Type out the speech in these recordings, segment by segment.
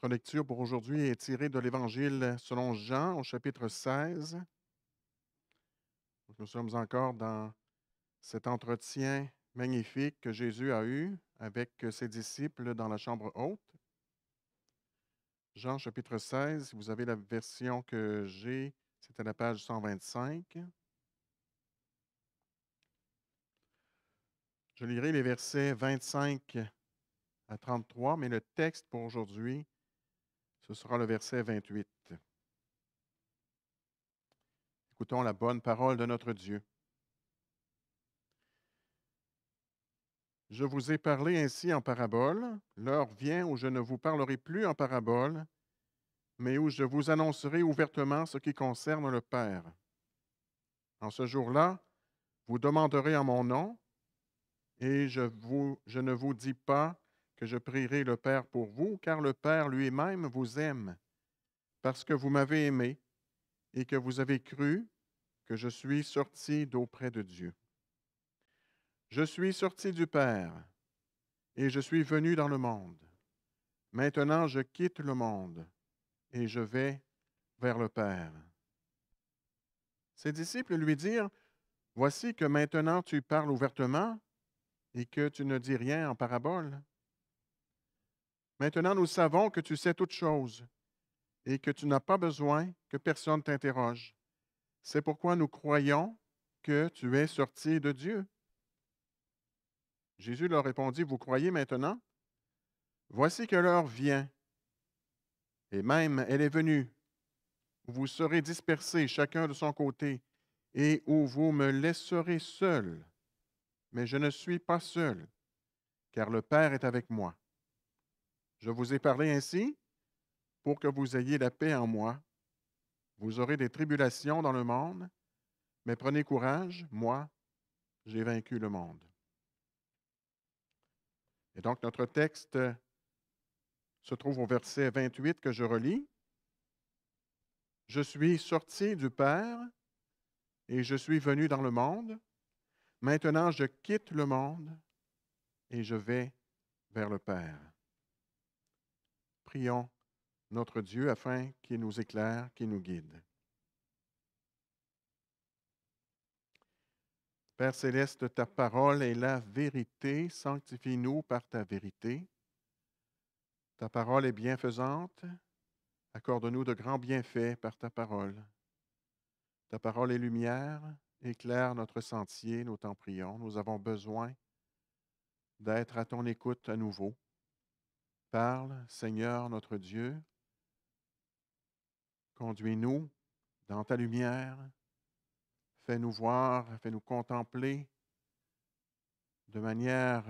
Notre lecture pour aujourd'hui est tirée de l'Évangile selon Jean au chapitre 16. Nous sommes encore dans cet entretien magnifique que Jésus a eu avec ses disciples dans la chambre haute. Jean chapitre 16, vous avez la version que j'ai, c'est à la page 125. Je lirai les versets 25 à 33, mais le texte pour aujourd'hui ce sera le verset 28. Écoutons la bonne parole de notre Dieu. Je vous ai parlé ainsi en parabole. L'heure vient où je ne vous parlerai plus en parabole, mais où je vous annoncerai ouvertement ce qui concerne le Père. En ce jour-là, vous demanderez en mon nom, et je, vous, je ne vous dis pas que je prierai le Père pour vous, car le Père lui-même vous aime, parce que vous m'avez aimé et que vous avez cru que je suis sorti d'auprès de Dieu. Je suis sorti du Père et je suis venu dans le monde. Maintenant, je quitte le monde et je vais vers le Père. Ses disciples lui dirent, Voici que maintenant tu parles ouvertement et que tu ne dis rien en parabole. Maintenant, nous savons que tu sais toutes choses et que tu n'as pas besoin que personne t'interroge. C'est pourquoi nous croyons que tu es sorti de Dieu. Jésus leur répondit, Vous croyez maintenant Voici que l'heure vient, et même elle est venue, vous serez dispersés chacun de son côté, et où vous me laisserez seul. Mais je ne suis pas seul, car le Père est avec moi. Je vous ai parlé ainsi pour que vous ayez la paix en moi. Vous aurez des tribulations dans le monde, mais prenez courage, moi, j'ai vaincu le monde. Et donc notre texte se trouve au verset 28 que je relis. Je suis sorti du Père et je suis venu dans le monde. Maintenant, je quitte le monde et je vais vers le Père prions notre Dieu afin qu'il nous éclaire, qu'il nous guide. Père céleste, ta parole est la vérité. Sanctifie-nous par ta vérité. Ta parole est bienfaisante. Accorde-nous de grands bienfaits par ta parole. Ta parole est lumière, éclaire notre sentier, nous t'en prions. Nous avons besoin d'être à ton écoute à nouveau. Parle, Seigneur notre Dieu. Conduis-nous dans ta lumière. Fais-nous voir, fais-nous contempler de manière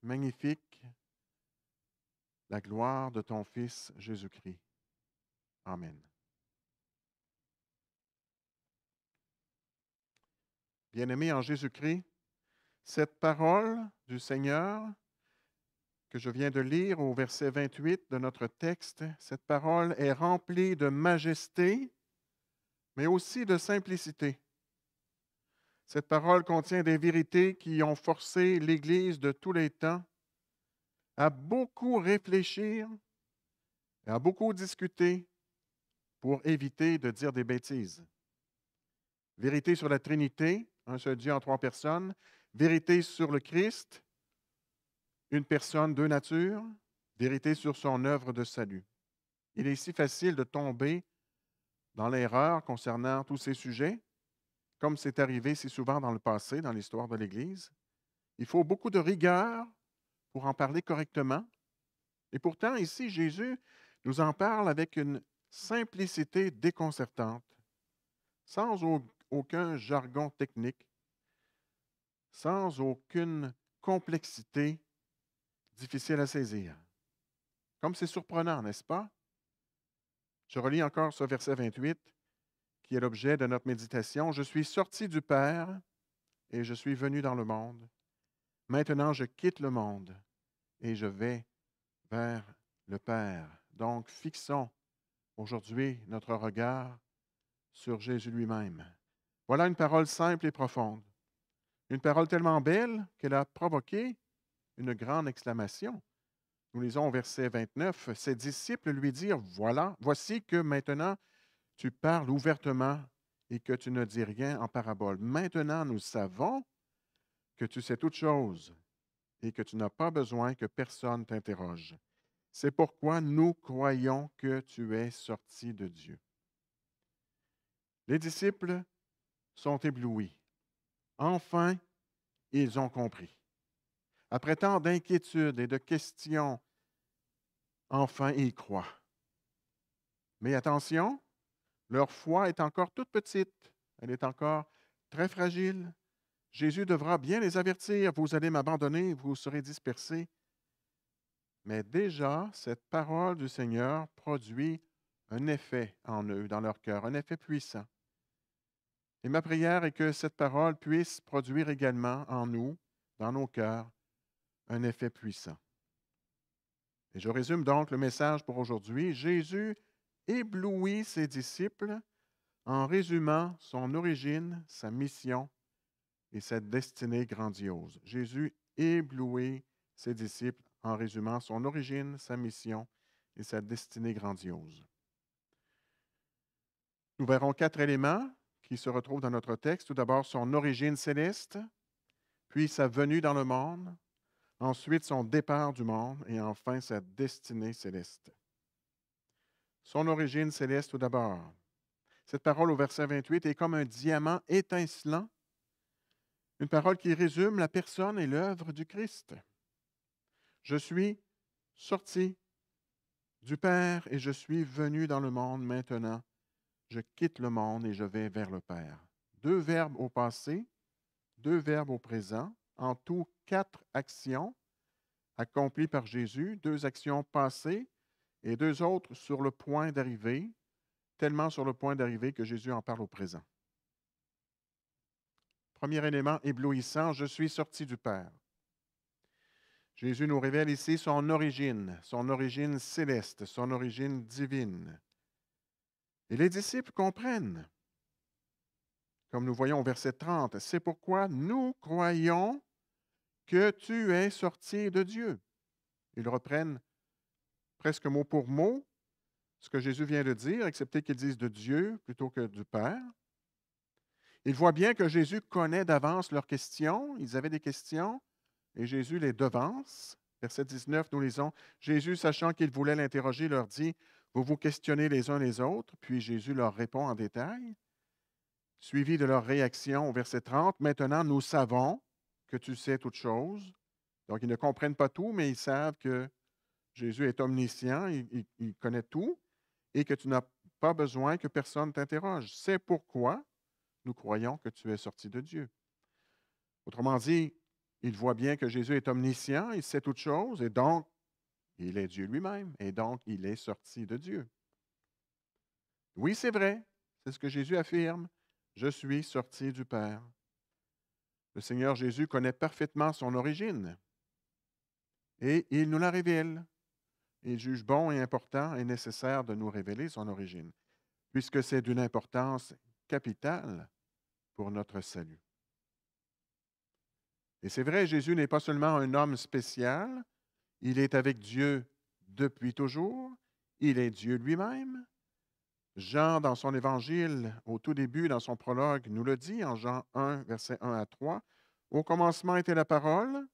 magnifique la gloire de ton Fils Jésus-Christ. Amen. bien aimé en Jésus-Christ, cette parole du Seigneur que je viens de lire au verset 28 de notre texte, cette parole est remplie de majesté, mais aussi de simplicité. Cette parole contient des vérités qui ont forcé l'Église de tous les temps à beaucoup réfléchir et à beaucoup discuter pour éviter de dire des bêtises. Vérité sur la Trinité, un seul Dieu en trois personnes, vérité sur le Christ, une personne, de nature, d'hériter sur son œuvre de salut. Il est si facile de tomber dans l'erreur concernant tous ces sujets, comme c'est arrivé si souvent dans le passé, dans l'histoire de l'Église. Il faut beaucoup de rigueur pour en parler correctement. Et pourtant, ici, Jésus nous en parle avec une simplicité déconcertante, sans aucun jargon technique, sans aucune complexité difficile à saisir. Comme c'est surprenant, n'est-ce pas? Je relis encore ce verset 28 qui est l'objet de notre méditation. Je suis sorti du Père et je suis venu dans le monde. Maintenant, je quitte le monde et je vais vers le Père. Donc, fixons aujourd'hui notre regard sur Jésus lui-même. Voilà une parole simple et profonde. Une parole tellement belle qu'elle a provoqué une grande exclamation. Nous lisons au verset 29, ses disciples lui dirent, voilà, voici que maintenant tu parles ouvertement et que tu ne dis rien en parabole. Maintenant nous savons que tu sais toutes choses et que tu n'as pas besoin que personne t'interroge. C'est pourquoi nous croyons que tu es sorti de Dieu. Les disciples sont éblouis. Enfin, ils ont compris. Après tant d'inquiétudes et de questions, enfin ils croient. Mais attention, leur foi est encore toute petite, elle est encore très fragile. Jésus devra bien les avertir, vous allez m'abandonner, vous serez dispersés. Mais déjà, cette parole du Seigneur produit un effet en eux, dans leur cœur, un effet puissant. Et ma prière est que cette parole puisse produire également en nous, dans nos cœurs, un effet puissant. Et je résume donc le message pour aujourd'hui. Jésus éblouit ses disciples en résumant son origine, sa mission et sa destinée grandiose. Jésus éblouit ses disciples en résumant son origine, sa mission et sa destinée grandiose. Nous verrons quatre éléments qui se retrouvent dans notre texte. Tout d'abord, son origine céleste, puis sa venue dans le monde, ensuite son départ du monde et enfin sa destinée céleste. Son origine céleste tout d'abord. Cette parole au verset 28 est comme un diamant étincelant, une parole qui résume la personne et l'œuvre du Christ. Je suis sorti du Père et je suis venu dans le monde maintenant. Je quitte le monde et je vais vers le Père. Deux verbes au passé, deux verbes au présent, en tout quatre actions accomplies par Jésus, deux actions passées et deux autres sur le point d'arriver, tellement sur le point d'arriver que Jésus en parle au présent. Premier élément éblouissant, je suis sorti du Père. Jésus nous révèle ici son origine, son origine céleste, son origine divine. Et les disciples comprennent comme nous voyons au verset 30. C'est pourquoi nous croyons que tu es sorti de Dieu. Ils reprennent presque mot pour mot ce que Jésus vient de dire, excepté qu'ils disent de Dieu plutôt que du Père. Ils voient bien que Jésus connaît d'avance leurs questions. Ils avaient des questions et Jésus les devance. Verset 19, nous lisons, Jésus, sachant qu'il voulait l'interroger, leur dit, Vous vous questionnez les uns les autres, puis Jésus leur répond en détail suivi de leur réaction au verset 30, Maintenant nous savons que tu sais toutes choses. Donc ils ne comprennent pas tout, mais ils savent que Jésus est omniscient, il, connaît tout, et que tu n'as pas besoin que personne t'interroge. C'est pourquoi nous croyons que tu es sorti de Dieu. Autrement dit, ils voient bien que Jésus est omniscient, il sait toutes choses, et donc il est Dieu lui-même, et donc il est sorti de Dieu. Oui, c'est vrai, c'est ce que Jésus affirme. Je suis sorti du Père. Le Seigneur Jésus connaît parfaitement son origine et il nous la révèle. Il juge bon et important et nécessaire de nous révéler son origine, puisque c'est d'une importance capitale pour notre salut. Et c'est vrai, Jésus n'est pas seulement un homme spécial, il est avec Dieu depuis toujours, il est Dieu lui-même, Jean, dans son évangile, au tout début, dans son prologue, nous le dit en Jean 1, versets 1 à 3. Au commencement était la parole,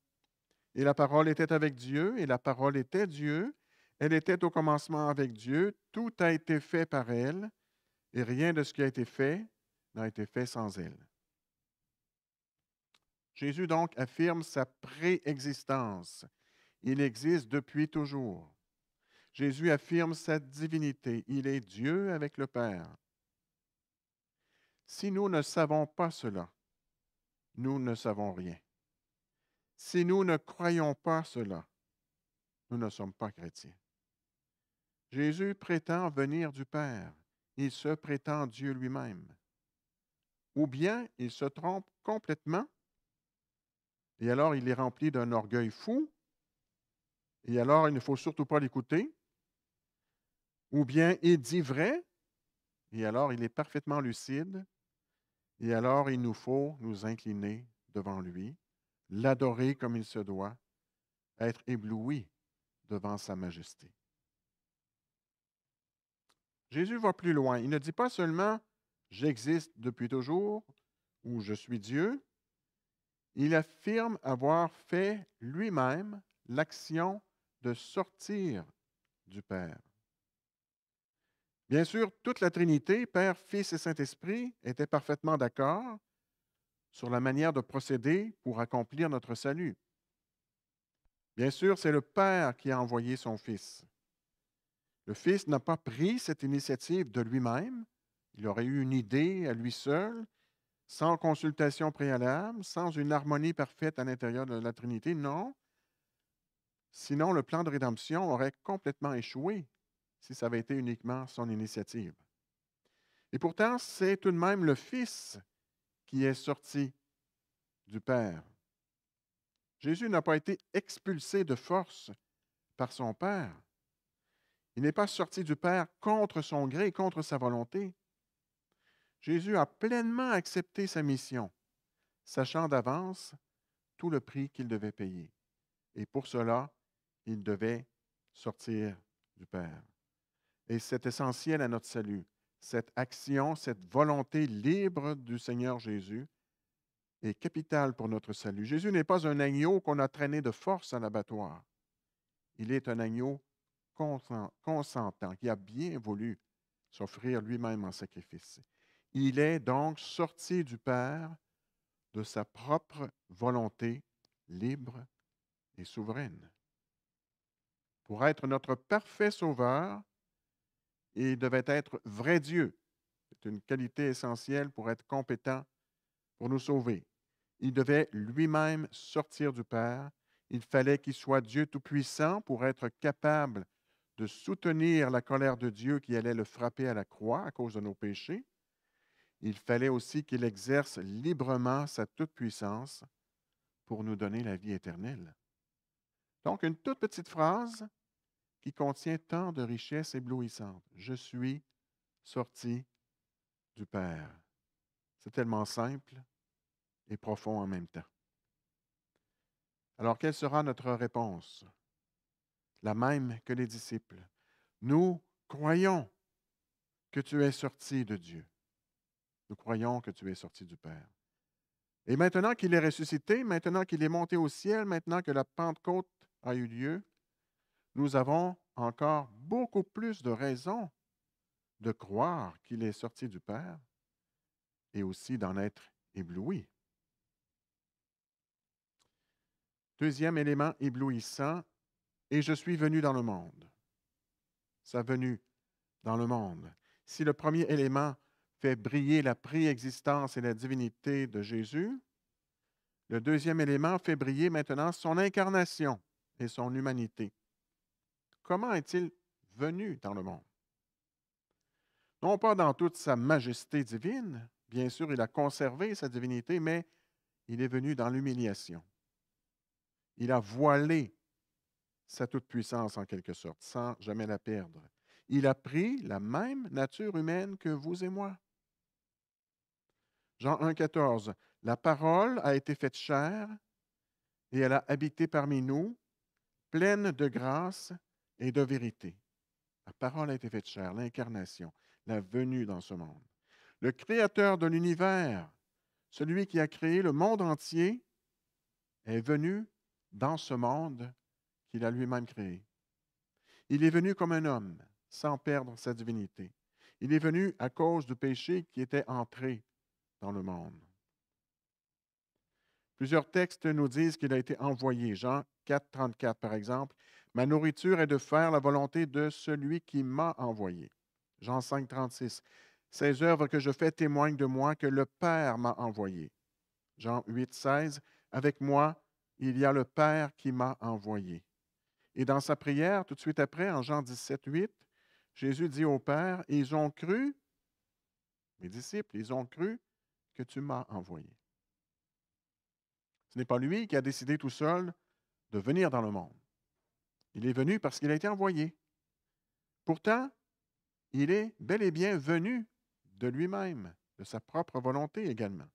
et la parole était avec Dieu, et la parole était Dieu. Elle était au commencement avec Dieu. Tout a été fait par elle, et rien de ce qui a été fait n'a été fait sans elle. Jésus donc affirme sa préexistence. Il existe depuis toujours. Jésus affirme sa divinité. Il est Dieu avec le Père. Si nous ne savons pas cela, nous ne savons rien. Si nous ne croyons pas cela, nous ne sommes pas chrétiens. Jésus prétend venir du Père. Il se prétend Dieu lui-même. Ou bien il se trompe complètement, et alors il est rempli d'un orgueil fou, et alors il ne faut surtout pas l'écouter, ou bien il dit vrai, et alors il est parfaitement lucide, et alors il nous faut nous incliner devant lui, l'adorer comme il se doit, être ébloui devant sa majesté. Jésus va plus loin. Il ne dit pas seulement J'existe depuis toujours ou Je suis Dieu. Il affirme avoir fait lui-même l'action de sortir du Père. Bien sûr, toute la Trinité, Père, Fils et Saint-Esprit, était parfaitement d'accord sur la manière de procéder pour accomplir notre salut. Bien sûr, c'est le Père qui a envoyé son Fils. Le Fils n'a pas pris cette initiative de lui-même. Il aurait eu une idée à lui seul, sans consultation préalable, sans une harmonie parfaite à l'intérieur de la Trinité. Non. Sinon, le plan de rédemption aurait complètement échoué si ça avait été uniquement son initiative. Et pourtant, c'est tout de même le Fils qui est sorti du Père. Jésus n'a pas été expulsé de force par son Père. Il n'est pas sorti du Père contre son gré, contre sa volonté. Jésus a pleinement accepté sa mission, sachant d'avance tout le prix qu'il devait payer. Et pour cela, il devait sortir du Père. Et c'est essentiel à notre salut, cette action, cette volonté libre du Seigneur Jésus est capitale pour notre salut. Jésus n'est pas un agneau qu'on a traîné de force à l'abattoir. Il est un agneau consentant, qui a bien voulu s'offrir lui-même en sacrifice. Il est donc sorti du Père de sa propre volonté libre et souveraine. Pour être notre parfait sauveur, il devait être vrai Dieu. C'est une qualité essentielle pour être compétent pour nous sauver. Il devait lui-même sortir du Père. Il fallait qu'il soit Dieu Tout-Puissant pour être capable de soutenir la colère de Dieu qui allait le frapper à la croix à cause de nos péchés. Il fallait aussi qu'il exerce librement sa toute-puissance pour nous donner la vie éternelle. Donc, une toute petite phrase qui contient tant de richesses éblouissantes. Je suis sorti du Père. C'est tellement simple et profond en même temps. Alors, quelle sera notre réponse? La même que les disciples. Nous croyons que tu es sorti de Dieu. Nous croyons que tu es sorti du Père. Et maintenant qu'il est ressuscité, maintenant qu'il est monté au ciel, maintenant que la Pentecôte a eu lieu, nous avons encore beaucoup plus de raisons de croire qu'il est sorti du Père et aussi d'en être ébloui. Deuxième élément éblouissant, et je suis venu dans le monde. Sa venue dans le monde. Si le premier élément fait briller la préexistence et la divinité de Jésus, le deuxième élément fait briller maintenant son incarnation et son humanité comment est-il venu dans le monde? Non pas dans toute sa majesté divine, bien sûr, il a conservé sa divinité, mais il est venu dans l'humiliation. Il a voilé sa toute-puissance en quelque sorte, sans jamais la perdre. Il a pris la même nature humaine que vous et moi. Jean 14. « La parole a été faite chair et elle a habité parmi nous, pleine de grâce et de vérité. La parole a été faite chair, l'incarnation, la venue dans ce monde. Le créateur de l'univers, celui qui a créé le monde entier, est venu dans ce monde qu'il a lui-même créé. Il est venu comme un homme, sans perdre sa divinité. Il est venu à cause du péché qui était entré dans le monde. Plusieurs textes nous disent qu'il a été envoyé. Jean 4, 34, par exemple. Ma nourriture est de faire la volonté de celui qui m'a envoyé. Jean 5, 36. Ces œuvres que je fais témoignent de moi que le Père m'a envoyé. Jean 8, 16. Avec moi, il y a le Père qui m'a envoyé. Et dans sa prière, tout de suite après, en Jean 17, 8, Jésus dit au Père, ils ont cru, mes disciples, ils ont cru que tu m'as envoyé. Ce n'est pas lui qui a décidé tout seul de venir dans le monde. Il est venu parce qu'il a été envoyé. Pourtant, il est bel et bien venu de lui-même, de sa propre volonté également.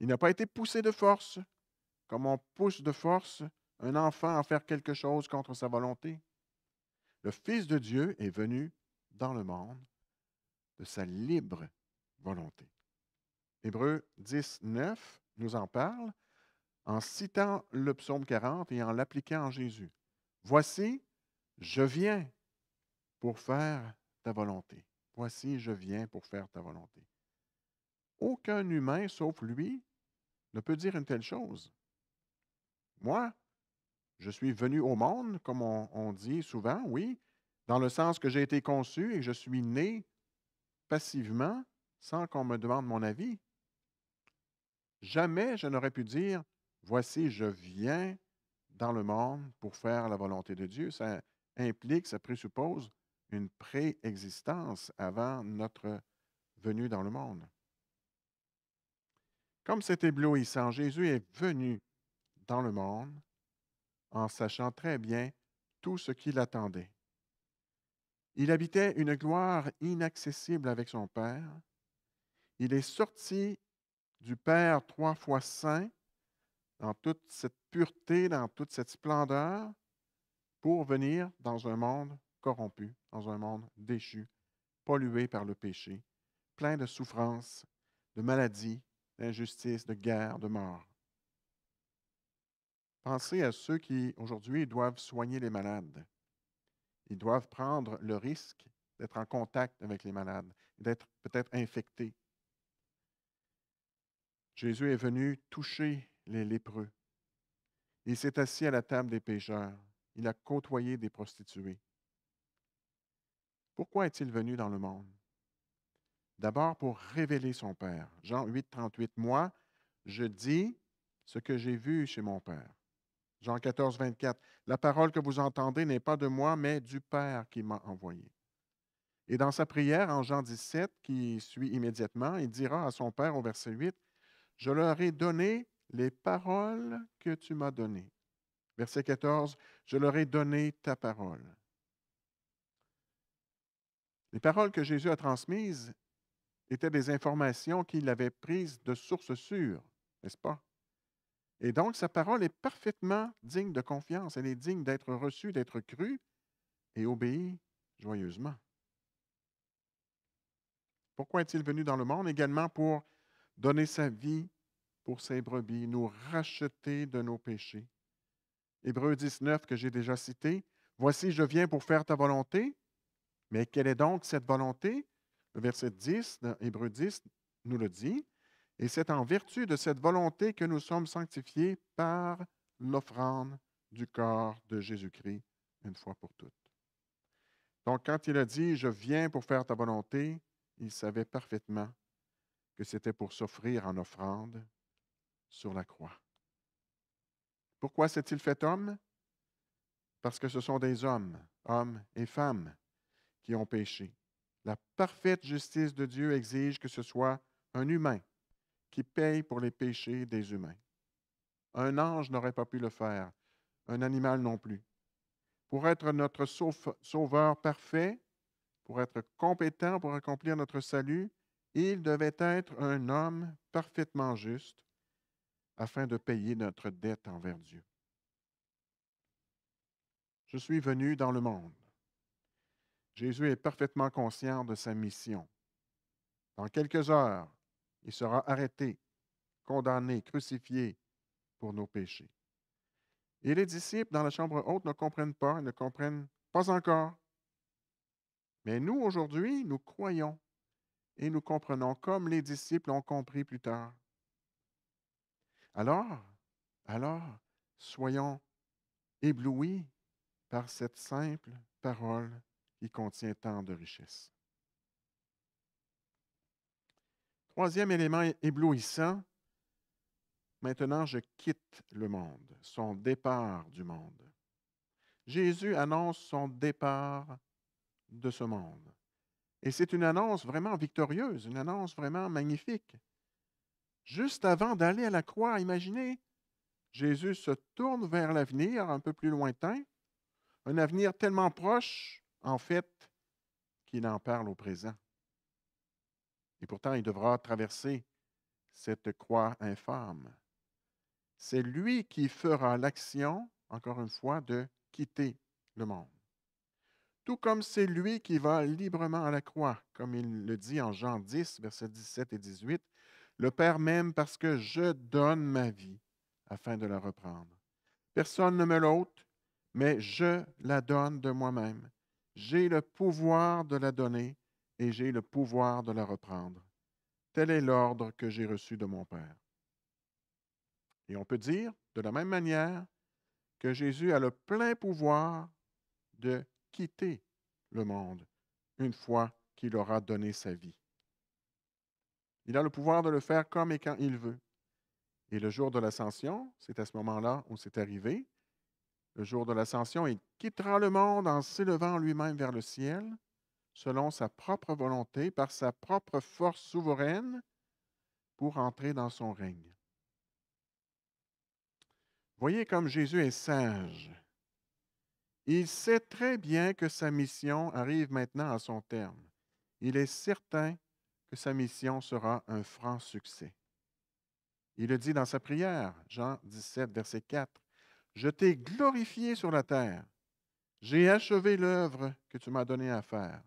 Il n'a pas été poussé de force, comme on pousse de force un enfant à faire quelque chose contre sa volonté. Le Fils de Dieu est venu dans le monde de sa libre volonté. Hébreu 10, nous en parle en citant le psaume 40 et en l'appliquant en Jésus. Voici, je viens pour faire ta volonté. Voici, je viens pour faire ta volonté. Aucun humain, sauf lui, ne peut dire une telle chose. Moi, je suis venu au monde, comme on, dit souvent, oui, dans le sens que j'ai été conçu et que je suis né passivement sans qu'on me demande mon avis. Jamais je n'aurais pu dire, voici, je viens dans le monde pour faire la volonté de Dieu, ça implique, ça présuppose une préexistence avant notre venue dans le monde. Comme cet éblouissant, Jésus est venu dans le monde en sachant très bien tout ce qui l'attendait. Il habitait une gloire inaccessible avec son Père. Il est sorti du Père trois fois saint dans toute cette pureté, dans toute cette splendeur, pour venir dans un monde corrompu, dans un monde déchu, pollué par le péché, plein de souffrances, de maladies, d'injustices, de guerres, de morts. Pensez à ceux qui, aujourd'hui, doivent soigner les malades. Ils doivent prendre le risque d'être en contact avec les malades, d'être peut-être infectés. Jésus est venu toucher les lépreux. Il s'est assis à la table des pécheurs. Il a côtoyé des prostituées. Pourquoi est-il venu dans le monde? D'abord pour révéler son Père. Jean 8, 38, Moi, je dis ce que j'ai vu chez mon Père. Jean 14, 24, La parole que vous entendez n'est pas de moi, mais du Père qui m'a envoyé. Et dans sa prière en Jean 17, qui suit immédiatement, il dira à son Père au verset 8, Je leur ai donné les paroles que tu m'as données. Verset 14, je leur ai donné ta parole. Les paroles que Jésus a transmises étaient des informations qu'il avait prises de sources sûres, n'est-ce pas? Et donc, sa parole est parfaitement digne de confiance. Elle est digne d'être reçue, d'être crue et obéie joyeusement. Pourquoi est-il venu dans le monde? Également pour donner sa vie pour ses brebis, nous racheter de nos péchés. Hébreu 19 que j'ai déjà cité, Voici, je viens pour faire ta volonté, mais quelle est donc cette volonté? Le verset 10, de Hébreu 10, nous le dit, et c'est en vertu de cette volonté que nous sommes sanctifiés par l'offrande du corps de Jésus-Christ, une fois pour toutes. Donc, quand il a dit, je viens pour faire ta volonté, il savait parfaitement que c'était pour s'offrir en offrande sur la croix. Pourquoi s'est-il fait homme? Parce que ce sont des hommes, hommes et femmes, qui ont péché. La parfaite justice de Dieu exige que ce soit un humain qui paye pour les péchés des humains. Un ange n'aurait pas pu le faire, un animal non plus. Pour être notre sauveur parfait, pour être compétent pour accomplir notre salut, il devait être un homme parfaitement juste, afin de payer notre dette envers Dieu. Je suis venu dans le monde. Jésus est parfaitement conscient de sa mission. Dans quelques heures, il sera arrêté, condamné, crucifié pour nos péchés. Et les disciples dans la chambre haute ne comprennent pas, ne comprennent pas encore. Mais nous, aujourd'hui, nous croyons et nous comprenons comme les disciples ont compris plus tard. Alors, alors, soyons éblouis par cette simple parole qui contient tant de richesses. Troisième élément éblouissant, maintenant je quitte le monde, son départ du monde. Jésus annonce son départ de ce monde. Et c'est une annonce vraiment victorieuse, une annonce vraiment magnifique juste avant d'aller à la croix, imaginez, Jésus se tourne vers l'avenir un peu plus lointain, un avenir tellement proche, en fait, qu'il en parle au présent. Et pourtant, il devra traverser cette croix infâme. C'est lui qui fera l'action, encore une fois, de quitter le monde. Tout comme c'est lui qui va librement à la croix, comme il le dit en Jean 10, versets 17 et 18, le Père m'aime parce que je donne ma vie afin de la reprendre. Personne ne me l'ôte, mais je la donne de moi-même. J'ai le pouvoir de la donner et j'ai le pouvoir de la reprendre. Tel est l'ordre que j'ai reçu de mon Père. Et on peut dire, de la même manière, que Jésus a le plein pouvoir de quitter le monde une fois qu'il aura donné sa vie. Il a le pouvoir de le faire comme et quand il veut. Et le jour de l'ascension, c'est à ce moment-là où c'est arrivé, le jour de l'ascension, il quittera le monde en s'élevant lui-même vers le ciel, selon sa propre volonté, par sa propre force souveraine, pour entrer dans son règne. Voyez comme Jésus est sage. Il sait très bien que sa mission arrive maintenant à son terme. Il est certain que sa mission sera un franc succès. Il le dit dans sa prière, Jean 17, verset 4, Je t'ai glorifié sur la terre, j'ai achevé l'œuvre que tu m'as donnée à faire.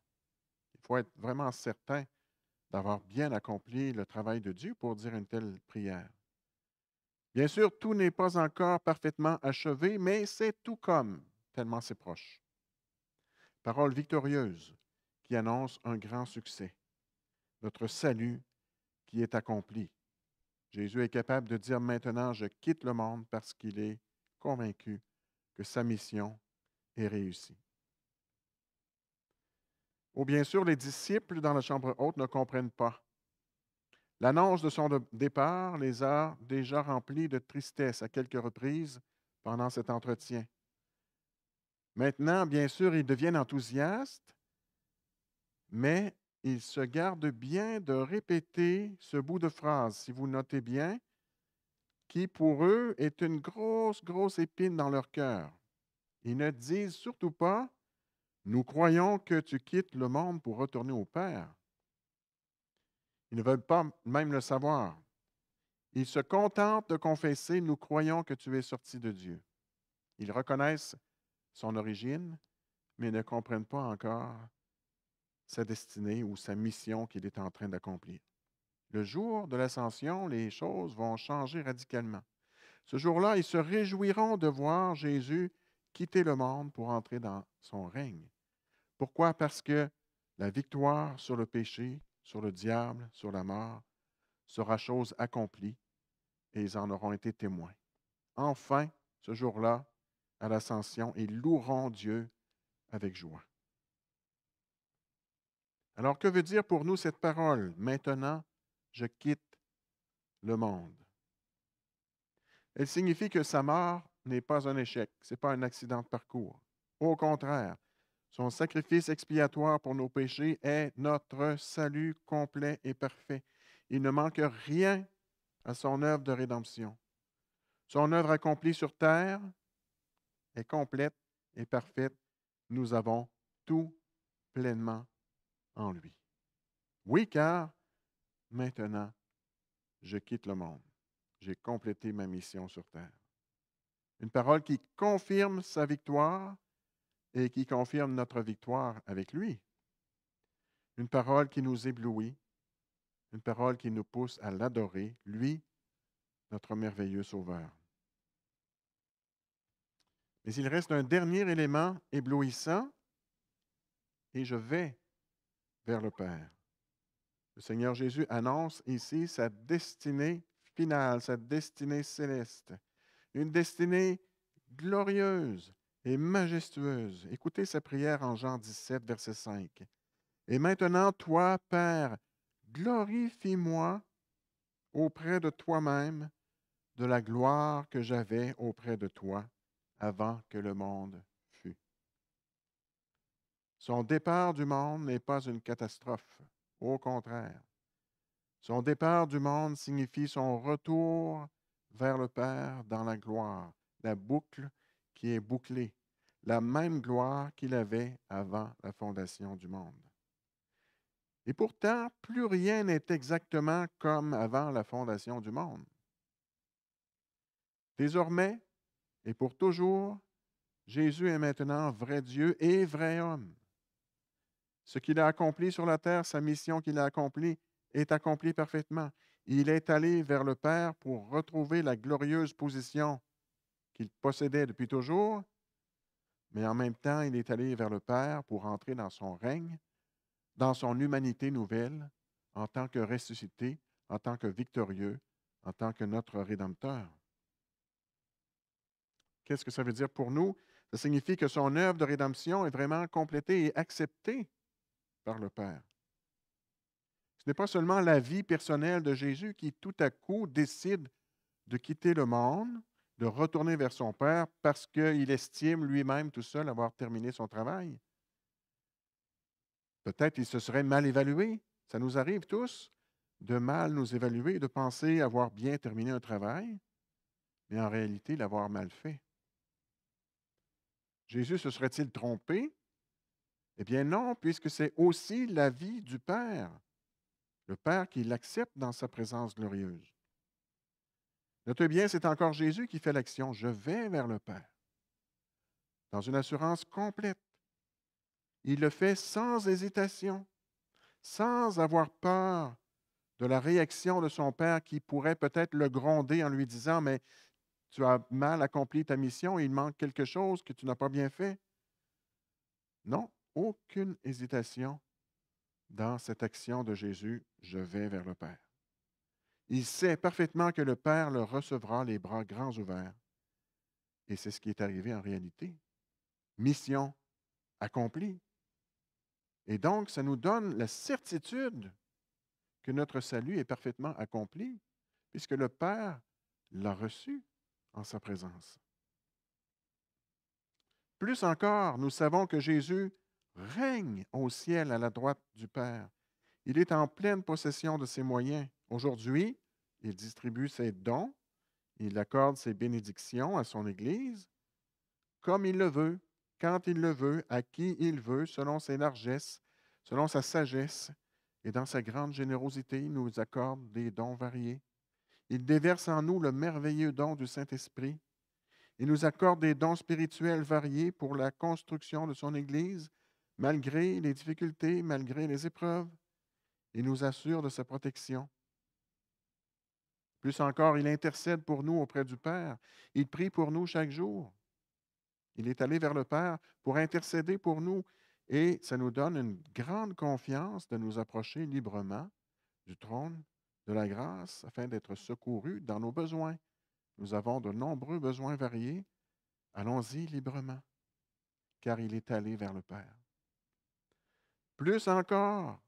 Il faut être vraiment certain d'avoir bien accompli le travail de Dieu pour dire une telle prière. Bien sûr, tout n'est pas encore parfaitement achevé, mais c'est tout comme, tellement c'est proche. Parole victorieuse qui annonce un grand succès notre salut qui est accompli. Jésus est capable de dire maintenant, je quitte le monde parce qu'il est convaincu que sa mission est réussie. Ou bien sûr, les disciples dans la chambre haute ne comprennent pas. L'annonce de son départ les a déjà remplis de tristesse à quelques reprises pendant cet entretien. Maintenant, bien sûr, ils deviennent enthousiastes, mais ils se gardent bien de répéter ce bout de phrase, si vous notez bien, qui pour eux est une grosse, grosse épine dans leur cœur. Ils ne disent surtout pas, nous croyons que tu quittes le monde pour retourner au Père. Ils ne veulent pas même le savoir. Ils se contentent de confesser, nous croyons que tu es sorti de Dieu. Ils reconnaissent son origine, mais ne comprennent pas encore sa destinée ou sa mission qu'il est en train d'accomplir. Le jour de l'ascension, les choses vont changer radicalement. Ce jour-là, ils se réjouiront de voir Jésus quitter le monde pour entrer dans son règne. Pourquoi? Parce que la victoire sur le péché, sur le diable, sur la mort, sera chose accomplie et ils en auront été témoins. Enfin, ce jour-là, à l'ascension, ils loueront Dieu avec joie. Alors, que veut dire pour nous cette parole? Maintenant, je quitte le monde. Elle signifie que sa mort n'est pas un échec, ce n'est pas un accident de parcours. Au contraire, son sacrifice expiatoire pour nos péchés est notre salut complet et parfait. Il ne manque rien à son œuvre de rédemption. Son œuvre accomplie sur terre est complète et parfaite. Nous avons tout pleinement en lui. Oui, car maintenant, je quitte le monde. J'ai complété ma mission sur terre. Une parole qui confirme sa victoire et qui confirme notre victoire avec lui. Une parole qui nous éblouit, une parole qui nous pousse à l'adorer, lui, notre merveilleux Sauveur. Mais il reste un dernier élément éblouissant, et je vais vers le Père. Le Seigneur Jésus annonce ici sa destinée finale, sa destinée céleste, une destinée glorieuse et majestueuse. Écoutez sa prière en Jean 17, verset 5. Et maintenant, toi, Père, glorifie-moi auprès de toi-même de la gloire que j'avais auprès de toi avant que le monde son départ du monde n'est pas une catastrophe, au contraire. Son départ du monde signifie son retour vers le Père dans la gloire, la boucle qui est bouclée, la même gloire qu'il avait avant la fondation du monde. Et pourtant, plus rien n'est exactement comme avant la fondation du monde. Désormais et pour toujours, Jésus est maintenant vrai Dieu et vrai homme. Ce qu'il a accompli sur la terre, sa mission qu'il a accomplie, est accomplie parfaitement. Il est allé vers le Père pour retrouver la glorieuse position qu'il possédait depuis toujours, mais en même temps, il est allé vers le Père pour entrer dans son règne, dans son humanité nouvelle, en tant que ressuscité, en tant que victorieux, en tant que notre Rédempteur. Qu'est-ce que ça veut dire pour nous? Ça signifie que son œuvre de rédemption est vraiment complétée et acceptée par le Père. Ce n'est pas seulement la vie personnelle de Jésus qui tout à coup décide de quitter le monde, de retourner vers son Père parce qu'il estime lui-même tout seul avoir terminé son travail. Peut-être il se serait mal évalué. Ça nous arrive tous de mal nous évaluer, de penser avoir bien terminé un travail, mais en réalité l'avoir mal fait. Jésus se serait-il trompé eh bien non, puisque c'est aussi la vie du Père, le Père qui l'accepte dans sa présence glorieuse. Notez bien, c'est encore Jésus qui fait l'action. Je vais vers le Père, dans une assurance complète. Il le fait sans hésitation, sans avoir peur de la réaction de son Père qui pourrait peut-être le gronder en lui disant, mais tu as mal accompli ta mission, il manque quelque chose que tu n'as pas bien fait. Non, aucune hésitation dans cette action de Jésus, je vais vers le Père. Il sait parfaitement que le Père le recevra les bras grands ouverts. Et c'est ce qui est arrivé en réalité. Mission accomplie. Et donc, ça nous donne la certitude que notre salut est parfaitement accompli, puisque le Père l'a reçu en sa présence. Plus encore, nous savons que Jésus règne au ciel à la droite du Père. Il est en pleine possession de ses moyens. Aujourd'hui, il distribue ses dons, il accorde ses bénédictions à son Église, comme il le veut, quand il le veut, à qui il veut, selon ses largesses, selon sa sagesse, et dans sa grande générosité, il nous accorde des dons variés. Il déverse en nous le merveilleux don du Saint-Esprit. Il nous accorde des dons spirituels variés pour la construction de son Église malgré les difficultés, malgré les épreuves. Il nous assure de sa protection. Plus encore, il intercède pour nous auprès du Père. Il prie pour nous chaque jour. Il est allé vers le Père pour intercéder pour nous et ça nous donne une grande confiance de nous approcher librement du trône de la grâce afin d'être secourus dans nos besoins. Nous avons de nombreux besoins variés. Allons-y librement, car il est allé vers le Père. Plus encore,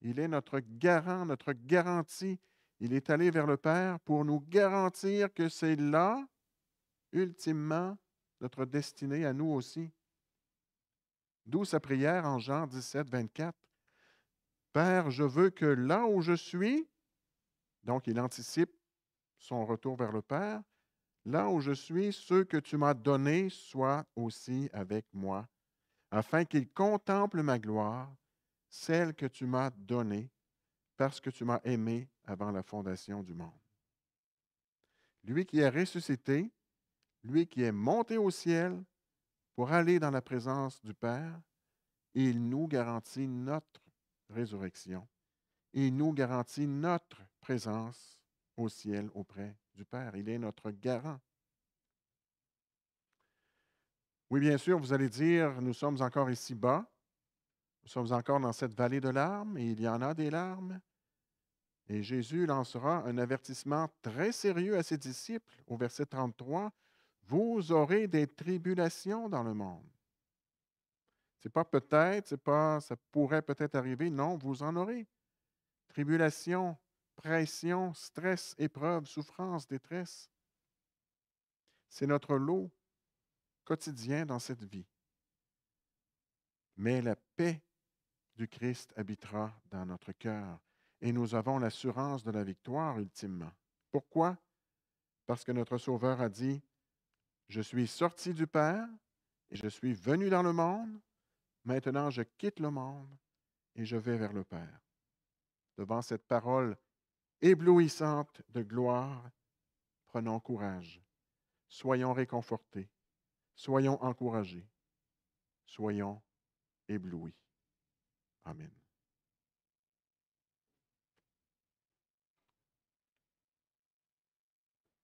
il est notre garant, notre garantie. Il est allé vers le Père pour nous garantir que c'est là, ultimement, notre destinée à nous aussi. D'où sa prière en Jean 17, 24. Père, je veux que là où je suis, donc il anticipe son retour vers le Père, là où je suis, ceux que tu m'as donnés soient aussi avec moi afin qu'il contemple ma gloire, celle que tu m'as donnée, parce que tu m'as aimé avant la fondation du monde. Lui qui est ressuscité, lui qui est monté au ciel pour aller dans la présence du Père, il nous garantit notre résurrection. Il nous garantit notre présence au ciel auprès du Père. Il est notre garant. Oui, bien sûr, vous allez dire, nous sommes encore ici-bas, nous sommes encore dans cette vallée de larmes, et il y en a des larmes. Et Jésus lancera un avertissement très sérieux à ses disciples au verset 33, Vous aurez des tribulations dans le monde. C'est pas peut-être, c'est pas ça pourrait peut-être arriver, non, vous en aurez. Tribulation, pression, stress, épreuve, souffrance, détresse. C'est notre lot quotidien dans cette vie. Mais la paix du Christ habitera dans notre cœur et nous avons l'assurance de la victoire ultimement. Pourquoi? Parce que notre Sauveur a dit, je suis sorti du Père et je suis venu dans le monde, maintenant je quitte le monde et je vais vers le Père. Devant cette parole éblouissante de gloire, prenons courage, soyons réconfortés Soyons encouragés. Soyons éblouis. Amen.